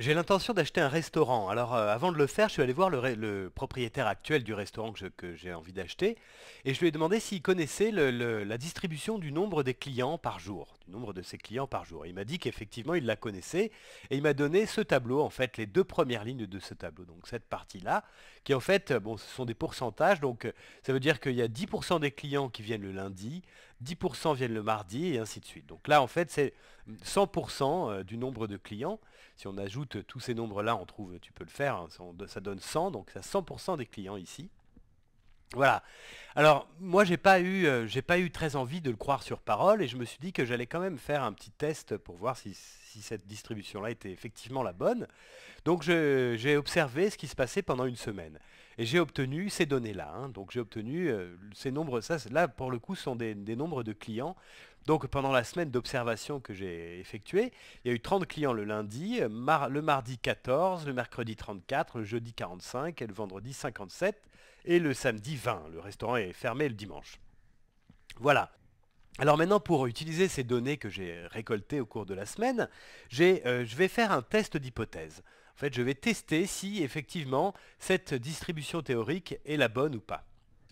J'ai l'intention d'acheter un restaurant. Alors euh, avant de le faire, je suis allé voir le, propriétaire actuel du restaurant que, j'ai envie d'acheter et je lui ai demandé s'il connaissait la distribution du nombre des clients par jour, du nombre de ses clients par jour. Il m'a dit qu'effectivement il la connaissait et il m'a donné ce tableau, en fait les deux premières lignes de ce tableau, donc cette partie-là, qui en fait, bon, ce sont des pourcentages, donc euh, ça veut dire qu'il y a 10% des clients qui viennent le lundi, 10% viennent le mardi, et ainsi de suite. Donc là, en fait, c'est 100% euh, du nombre de clients. Si on ajoute tous ces nombres-là, on trouve, tu peux le faire, hein, ça donne 100, donc ça 100% des clients ici. Voilà. Alors moi j'ai pas eu euh, pas eu très envie de le croire sur parole et je me suis dit que j'allais quand même faire un petit test pour voir si, si cette distribution là était effectivement la bonne. Donc j'ai observé ce qui se passait pendant une semaine. Et j'ai obtenu ces données-là. Hein. Donc j'ai obtenu euh, ces nombres, ça là pour le coup sont des, nombres de clients. Donc pendant la semaine d'observation que j'ai effectuée, il y a eu 30 clients le lundi, le mardi 14, le mercredi 34, le jeudi 45 et le vendredi 57 et le samedi 20. Le restaurant est fermé le dimanche. Voilà. Alors maintenant, pour utiliser ces données que j'ai récoltées au cours de la semaine, euh, je vais faire un test d'hypothèse. En fait, je vais tester si effectivement cette distribution théorique est la bonne ou pas.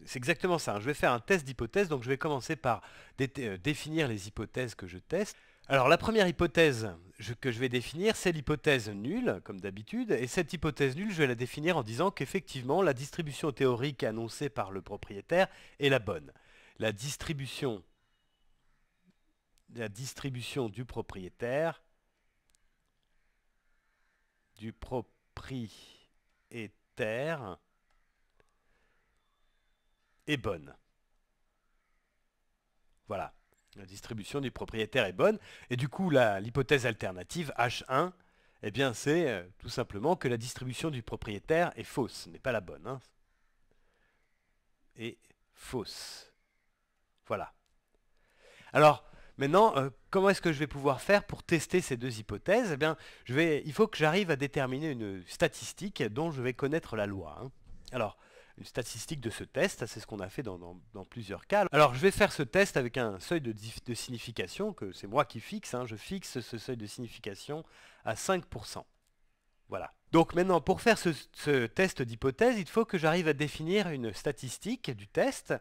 C'est exactement ça. Hein. Je vais faire un test d'hypothèse, donc je vais commencer par euh, définir les hypothèses que je teste. Alors la première hypothèse que je vais définir, c'est l'hypothèse nulle, comme d'habitude, et cette hypothèse nulle, je vais la définir en disant qu'effectivement, la distribution théorique annoncée par le propriétaire est la bonne. La distribution, la distribution du propriétaire du propriétaire est bonne. Voilà, la distribution du propriétaire est bonne. Et du coup, l'hypothèse alternative, H1, eh bien c'est euh, tout simplement que la distribution du propriétaire est fausse, n'est pas la bonne. Hein. Et fausse. Voilà. Alors, Maintenant, euh, comment est-ce que je vais pouvoir faire pour tester ces deux hypothèses eh il faut que j'arrive à déterminer une statistique dont je vais connaître la loi. Hein. Alors, une statistique de ce test, c'est ce qu'on a fait dans, plusieurs cas. Alors, je vais faire ce test avec un seuil de, signification que c'est moi qui fixe. Hein. Je fixe ce seuil de signification à 5%. Voilà. Donc maintenant, pour faire ce test d'hypothèse, il faut que j'arrive à définir une statistique du test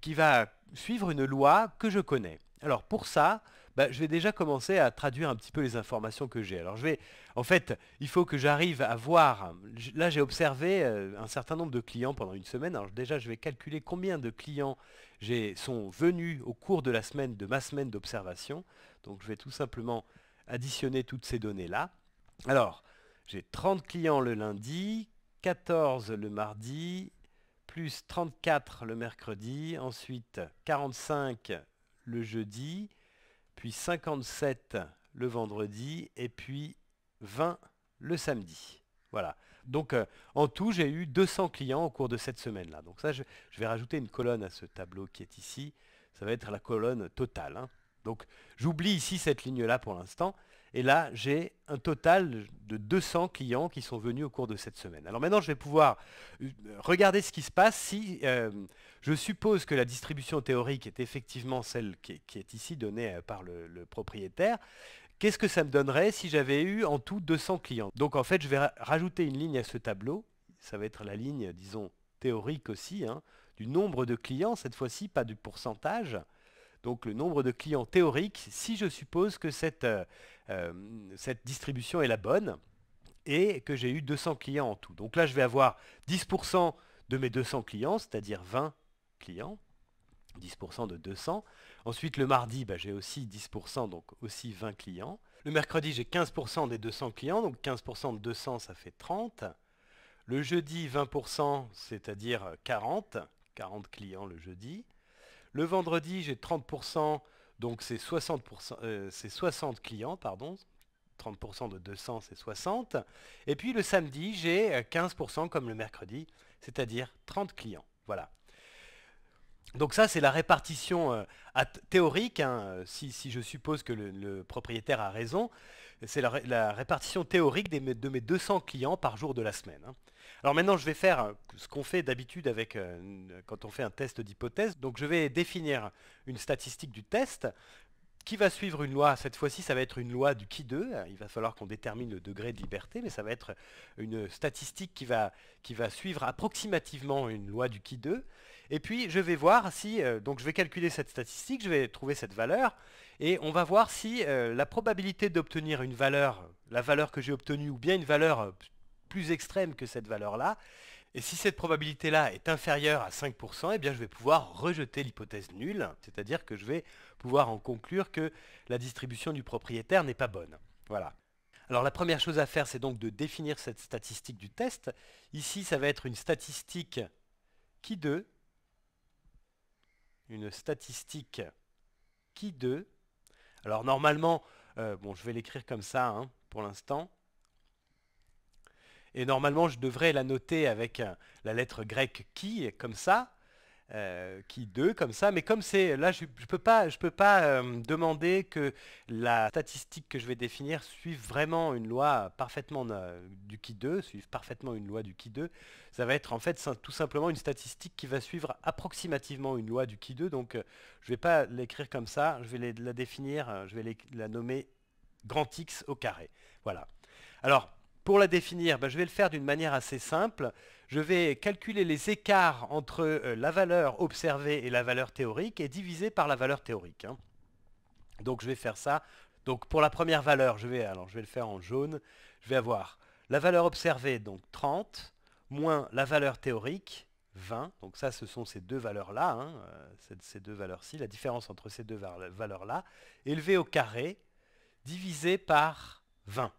qui va suivre une loi que je connais. Alors pour ça, bah, je vais déjà commencer à traduire un petit peu les informations que j'ai. Alors je vais, en fait, il faut que j'arrive à voir, là j'ai observé euh, un certain nombre de clients pendant une semaine, alors déjà je vais calculer combien de clients sont venus au cours de la semaine, de ma semaine d'observation. Donc je vais tout simplement additionner toutes ces données-là. Alors, j'ai 30 clients le lundi, 14 le mardi, plus 34 le mercredi, ensuite 45 le jeudi, puis 57 le vendredi, et puis 20 le samedi. Voilà. Donc euh, en tout, j'ai eu 200 clients au cours de cette semaine-là. Donc ça, je, vais rajouter une colonne à ce tableau qui est ici. Ça va être la colonne totale. Hein. Donc j'oublie ici cette ligne-là pour l'instant. Et là, j'ai un total de 200 clients qui sont venus au cours de cette semaine. Alors maintenant, je vais pouvoir euh, regarder ce qui se passe si euh, je suppose que la distribution théorique est effectivement celle qui est, ici donnée euh, par le, propriétaire. Qu'est-ce que ça me donnerait si j'avais eu en tout 200 clients Donc en fait, je vais rajouter une ligne à ce tableau. Ça va être la ligne, disons, théorique aussi, hein, du nombre de clients, cette fois-ci, pas du pourcentage. Donc le nombre de clients théoriques, si je suppose que cette, euh, euh, cette distribution est la bonne et que j'ai eu 200 clients en tout. Donc là, je vais avoir 10% de mes 200 clients, c'est-à-dire 20 clients. 10% de 200. Ensuite, le mardi, bah, j'ai aussi 10%, donc aussi 20 clients. Le mercredi, j'ai 15% des 200 clients, donc 15% de 200, ça fait 30. Le jeudi, 20%, c'est-à-dire 40. 40 clients le jeudi. Le vendredi, j'ai 30%, donc c'est 60%, 60 euh, clients, pardon. 30% de 200, c'est 60. Et puis le samedi, j'ai 15% comme le mercredi, c'est-à-dire 30 clients. Voilà. Donc ça, c'est la répartition euh, théorique, hein, euh, si, je suppose que le, propriétaire a raison, c'est la, répartition théorique de mes 200 clients par jour de la semaine. Hein. Alors maintenant, je vais faire euh, ce qu'on fait d'habitude avec quand on fait un test d'hypothèse. Donc je vais définir une statistique du test qui va suivre une loi. Cette fois-ci, ça va être une loi du qui 2. Il va falloir qu'on détermine le degré de liberté, mais ça va être une statistique qui va, qui va suivre approximativement une loi du qui 2. Et puis je vais voir si, euh, donc je vais calculer cette statistique, je vais trouver cette valeur, et on va voir si euh, la probabilité d'obtenir une valeur, la valeur que j'ai obtenue, ou bien une valeur euh, plus extrême que cette valeur-là, et si cette probabilité-là est inférieure à 5%, eh bien je vais pouvoir rejeter l'hypothèse nulle, c'est-à-dire que je vais pouvoir en conclure que la distribution du propriétaire n'est pas bonne. Voilà. Alors la première chose à faire, c'est donc de définir cette statistique du test. Ici, ça va être une statistique qui 2 une statistique qui 2. Alors normalement, euh, bon je vais l'écrire comme ça hein, pour l'instant. Et normalement je devrais la noter avec la lettre grecque qui, comme ça. Euh, qui 2 comme ça. Mais comme c'est là, je, peux pas, je peux pas euh, demander que la statistique que je vais définir suive vraiment une loi parfaitement euh, du qui 2, suive parfaitement une loi du qui 2. Ça va être en fait tout simplement une statistique qui va suivre approximativement une loi du qui 2. Donc je vais pas l'écrire comme ça. Je vais la définir, je vais la nommer grand X au carré. Voilà. Alors pour la définir, ben, je vais le faire d'une manière assez simple. Je vais calculer les écarts entre euh, la valeur observée et la valeur théorique et diviser par la valeur théorique. Hein. Donc je vais faire ça. Donc pour la première valeur, je vais, alors, je vais le faire en jaune. Je vais avoir la valeur observée, donc 30, moins la valeur théorique, 20. Donc ça, ce sont ces deux valeurs-là, hein, euh, ces deux valeurs-ci, la différence entre ces deux valeurs-là, élevée au carré, divisée par 20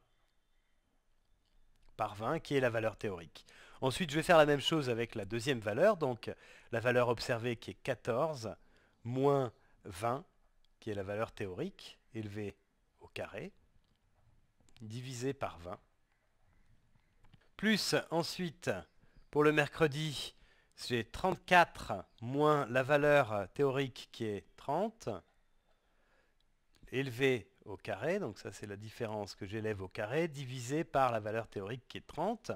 par 20, qui est la valeur théorique. Ensuite, je vais faire la même chose avec la deuxième valeur, donc la valeur observée qui est 14 moins 20, qui est la valeur théorique, élevée au carré, divisé par 20. Plus ensuite, pour le mercredi, j'ai 34 moins la valeur théorique qui est 30, élevée au carré, donc ça c'est la différence que j'élève au carré, divisé par la valeur théorique qui est 30,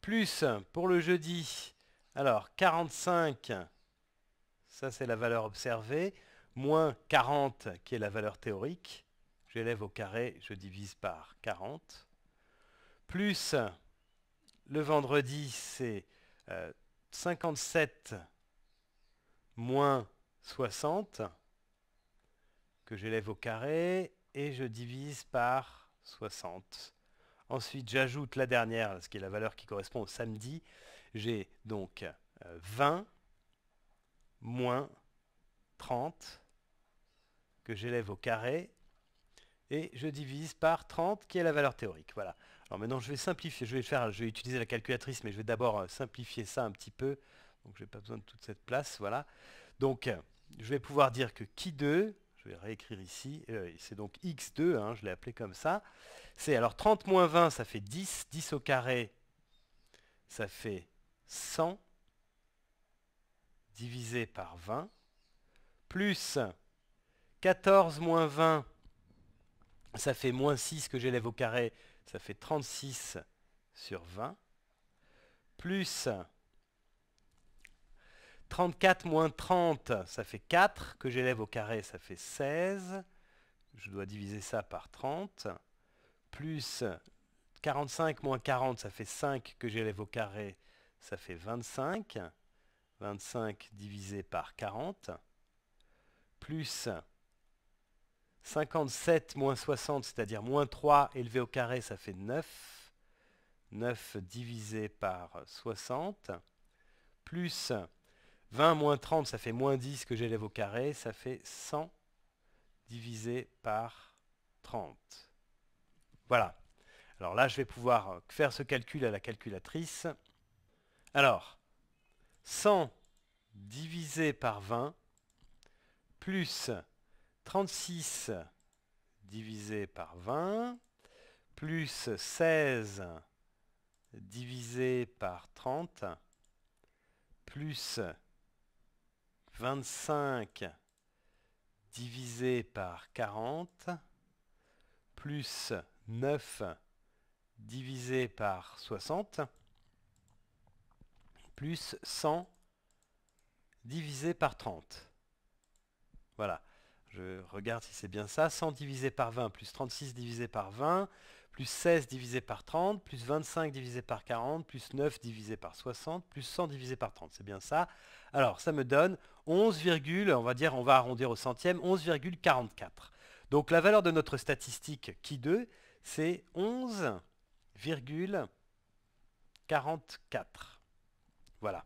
plus pour le jeudi, alors 45, ça c'est la valeur observée, moins 40 qui est la valeur théorique, j'élève au carré, je divise par 40, plus le vendredi c'est 57 euh, moins 60 que j'élève au carré et je divise par 60. Ensuite, j'ajoute la dernière, ce qui est la valeur qui correspond au samedi. J'ai donc 20 euh, moins 30 que j'élève au carré et je divise par 30 qui est la valeur théorique. Voilà. Alors maintenant je vais simplifier, je vais utiliser la calculatrice, mais je vais d'abord euh, simplifier ça un petit peu. Donc je n'ai pas besoin de toute cette place. Voilà. Donc je vais pouvoir dire que qui 2 je vais réécrire ici, euh, c'est donc x2, hein, je l'ai appelé comme ça. C'est alors 30 moins 20, ça fait 10, 10 au carré, ça fait 100, divisé par 20, plus 14 moins 20, ça fait moins 6 que j'élève au carré, ça fait 36 sur 20, plus 34 moins 30, ça fait 4, que j'élève au carré, ça fait 16. Je dois diviser ça par 30. Plus 45 moins 40, ça fait 5, que j'élève au carré, ça fait 25. 25 divisé par 40. Plus 57 moins 60, c'est-à-dire moins 3 élevé au carré, ça fait 9. 9 divisé par 60. Plus 20 moins 30, ça fait moins 10 que j'élève au carré, ça fait 100 divisé par 30. Voilà. Alors là, je vais pouvoir euh, faire ce calcul à la calculatrice. Alors, 100 divisé par 20 plus 36 divisé par 20 plus 16 divisé par 30 plus 25 divisé par 40 plus 9 divisé par 60 plus 100 divisé par 30. Voilà. Je regarde si c'est bien ça. 100 divisé par 20 plus 36 divisé par 20 plus 16 divisé par 30, plus 25 divisé par 40, plus 9 divisé par 60, plus 100 divisé par 30. C'est bien ça. Alors, ça me donne 11, on va dire, on va arrondir au centième, 11,44. Donc, la valeur de notre statistique qui 2, c'est 11,44. Voilà.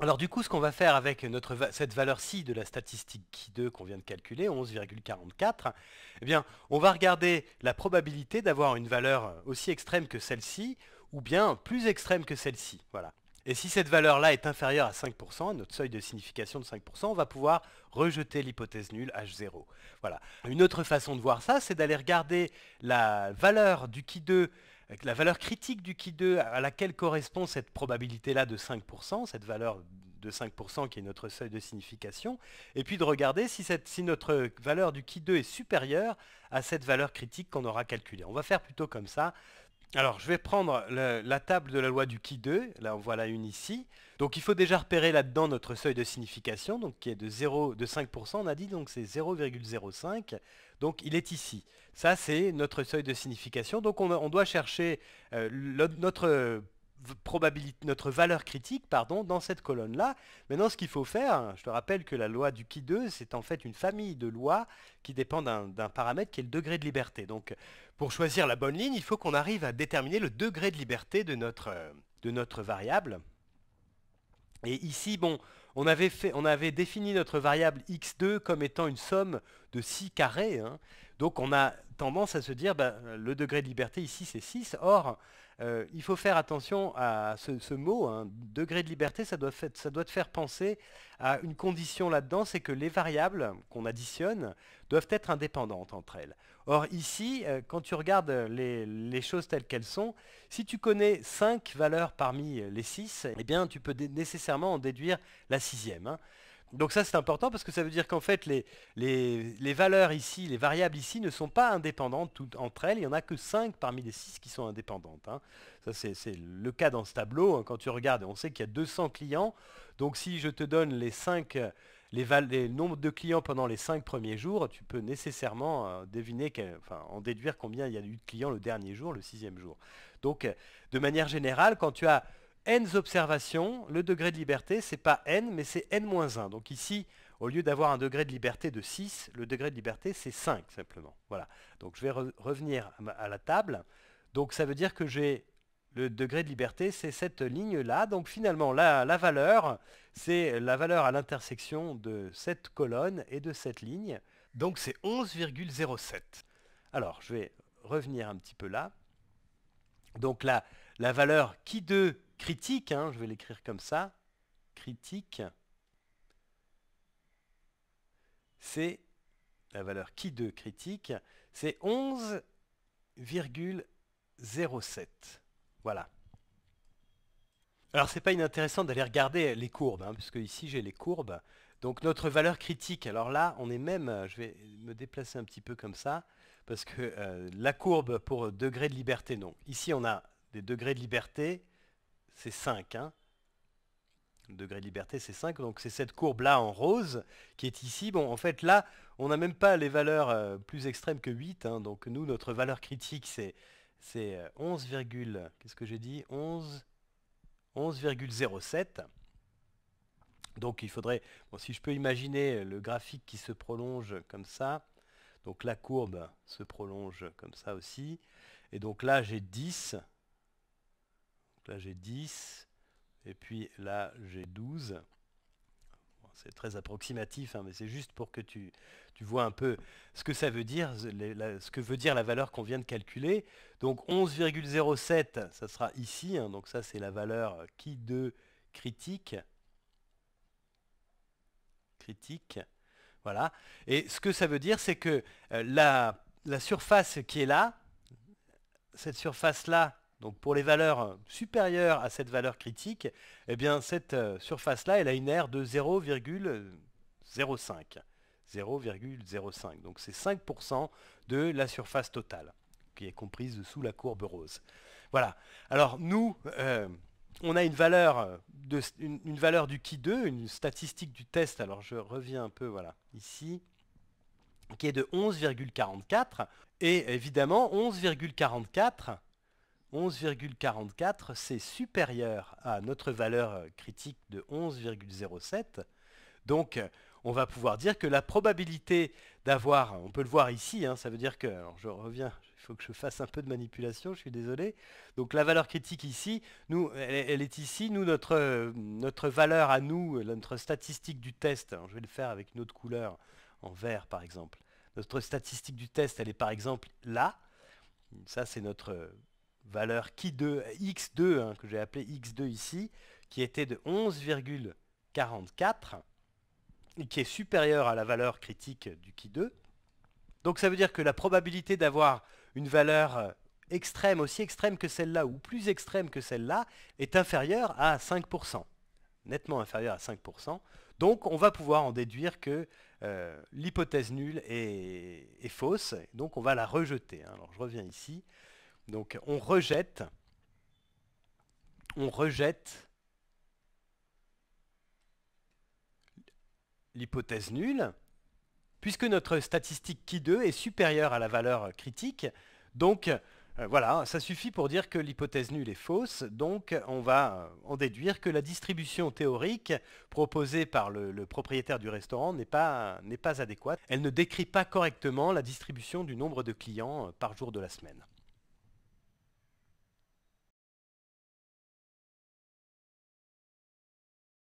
Alors du coup, ce qu'on va faire avec cette valeur-ci de la statistique qui 2 qu'on vient de calculer, 11,44, eh bien, on va regarder la probabilité d'avoir une valeur euh, aussi extrême que celle-ci, ou bien plus extrême que celle-ci. Voilà. Et si cette valeur-là est inférieure à 5%, notre seuil de signification de 5%, on va pouvoir rejeter l'hypothèse nulle H0. Voilà. Une autre façon de voir ça, c'est d'aller regarder la valeur du qui 2 la valeur critique du qui 2 à laquelle correspond cette probabilité-là de 5%, cette valeur de 5% qui est notre seuil de signification, et puis de regarder si, notre valeur du qui 2 est supérieure à cette valeur critique qu'on aura calculée. On va faire plutôt comme ça. Alors, je vais prendre la table de la loi du qui 2, là on voit la une ici. Donc, il faut déjà repérer là-dedans notre seuil de signification, donc qui est de, de 5%, on a dit, donc c'est 0,05. Donc, il est ici. Ça, c'est notre seuil de signification. Donc on, doit chercher euh, notre probabilité, notre valeur critique pardon, dans cette colonne-là. Maintenant, ce qu'il faut faire, hein, je te rappelle que la loi du qui 2, c'est en fait une famille de lois qui dépend d'un paramètre qui est le degré de liberté. Donc, pour choisir la bonne ligne, il faut qu'on arrive à déterminer le degré de liberté de notre, euh, de notre variable. Et ici, bon, on avait, fait, on avait défini notre variable x2 comme étant une somme de 6 carrés. Hein. Donc on a tendance à se dire bah, le degré de liberté ici c'est 6. Or, euh, il faut faire attention à ce, mot, hein, degré de liberté, ça doit, te faire penser à une condition là-dedans, c'est que les variables qu'on additionne doivent être indépendantes entre elles. Or ici, euh, quand tu regardes les, choses telles qu'elles sont, si tu connais 5 valeurs parmi les 6, eh bien tu peux nécessairement en déduire la sixième. Hein. Donc ça c'est important parce que ça veut dire qu'en fait les, les, valeurs ici, les variables ici ne sont pas indépendantes toutes entre elles, il n'y en a que 5 parmi les 6 qui sont indépendantes. Hein. Ça c'est le cas dans ce tableau, hein. quand tu regardes, on sait qu'il y a 200 clients, donc si je te donne les 5, les, nombres de clients pendant les 5 premiers jours, tu peux nécessairement euh, en déduire combien il y a eu de clients le dernier jour, le sixième jour. Donc euh, de manière générale, quand tu as n observations, le degré de liberté, c'est pas n, mais c'est n-1. Donc ici, au lieu d'avoir un degré de liberté de 6, le degré de liberté, c'est 5, simplement. Voilà. Donc je vais revenir à, la table. Donc ça veut dire que j'ai le degré de liberté, c'est cette ligne-là. Donc finalement, la, la valeur, c'est la valeur à l'intersection de cette colonne et de cette ligne. Donc c'est 11,07. Alors, je vais revenir un petit peu là. Donc là, la valeur qui de critique, hein, je vais l'écrire comme ça, critique, c'est la valeur qui de critique, c'est 11,07. Voilà. Alors c'est pas inintéressant d'aller regarder les courbes, hein, puisque ici j'ai les courbes. Donc notre valeur critique, alors là on est même, euh, je vais me déplacer un petit peu comme ça, parce que euh, la courbe pour degré de liberté, non. Ici on a des degrés de liberté, c'est 5. Le hein. degré de liberté, c'est 5. Donc c'est cette courbe-là en rose qui est ici. Bon, en fait, là, on n'a même pas les valeurs euh, plus extrêmes que 8. Hein. Donc nous, notre valeur critique, c'est 11, euh, qu'est-ce que j'ai dit 11, 11,07. Donc il faudrait, si je peux imaginer le graphique qui se prolonge comme ça, donc la courbe se prolonge comme ça aussi. Et donc là, j'ai 10, là j'ai 10, et puis là j'ai 12. c'est très approximatif, hein, mais c'est juste pour que tu, vois un peu ce que ça veut dire, ce que veut dire la valeur qu'on vient de calculer. Donc 11,07, ça sera ici, hein. donc ça c'est la valeur qui de critique. Critique. Voilà. Et ce que ça veut dire, c'est que euh, la surface qui est là, cette surface-là, donc pour les valeurs supérieures à cette valeur critique, eh bien cette euh, surface-là, elle a une aire de 0,05. 0,05. Donc c'est 5% de la surface totale, qui est comprise sous la courbe rose. Voilà. Alors nous, euh, on a une valeur, de, valeur du qui 2, une statistique du test, alors je reviens un peu voilà, ici, qui est de 11,44. Et évidemment, 11,44, 11,44, c'est supérieur à notre valeur euh, critique de 11,07. Donc, euh, on va pouvoir dire que la probabilité d'avoir, on peut le voir ici, hein, ça veut dire que, je reviens, il faut que je fasse un peu de manipulation, je suis désolé. Donc la valeur critique ici, elle, est ici, nous, notre, euh, notre, valeur à nous, notre statistique du test, je vais le faire avec une autre couleur, en vert par exemple. Notre statistique du test, elle est par exemple là. Ça, c'est notre valeur qui 2 x2 que j'ai appelé x2 ici, qui était de 11,44 et qui est supérieure à la valeur critique du qui 2. Donc ça veut dire que la probabilité d'avoir une valeur euh, extrême, aussi extrême que celle-là ou plus extrême que celle-là, est inférieure à 5%, nettement inférieure à 5%. Donc on va pouvoir en déduire que euh, l'hypothèse nulle est, fausse, donc on va la rejeter. Hein. Alors je reviens ici. Donc on rejette, on rejette l'hypothèse nulle, puisque notre statistique qui 2 est supérieure à la valeur critique. Donc euh, voilà, ça suffit pour dire que l'hypothèse nulle est fausse, donc on va euh, en déduire que la distribution théorique proposée par le, propriétaire du restaurant n'est pas, pas adéquate. Elle ne décrit pas correctement la distribution du nombre de clients euh, par jour de la semaine.